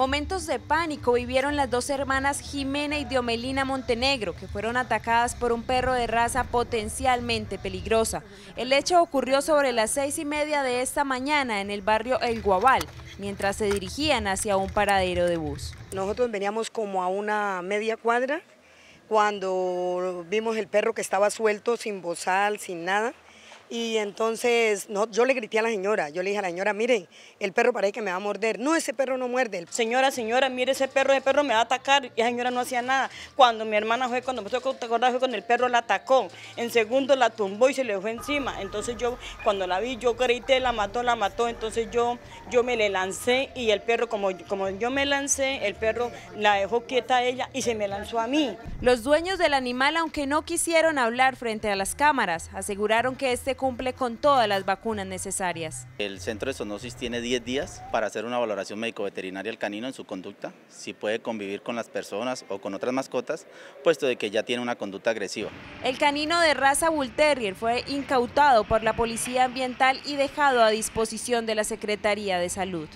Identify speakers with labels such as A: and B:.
A: Momentos de pánico vivieron las dos hermanas Jimena y Diomelina Montenegro, que fueron atacadas por un perro de raza potencialmente peligrosa. El hecho ocurrió sobre las seis y media de esta mañana en el barrio El Guabal, mientras se dirigían hacia un paradero de bus. Nosotros veníamos como a una media cuadra
B: cuando vimos el perro que estaba suelto, sin bozal, sin nada. Y entonces no, yo le grité a la señora, yo le dije a la señora, mire, el perro parece que me va a morder. No, ese perro no muerde. Señora, señora, mire ese perro, ese perro me va a atacar. Y la señora no hacía nada. Cuando mi hermana fue, cuando me
C: con el perro, la atacó. En segundo la tumbó y se le dejó encima. Entonces yo, cuando la vi, yo grité, la mató, la mató. Entonces yo, yo me le lancé y el perro, como, como
A: yo me lancé, el perro la dejó quieta a ella y se me lanzó a mí. Los dueños del animal, aunque no quisieron hablar frente a las cámaras, aseguraron que este cumple con todas las vacunas necesarias.
D: El centro de zoonosis tiene 10 días para hacer una valoración médico-veterinaria al canino en su conducta, si puede convivir con las personas o con otras mascotas, puesto de que ya tiene una conducta agresiva.
A: El canino de raza Bull Terrier fue incautado por la Policía Ambiental y dejado a disposición de la Secretaría de Salud.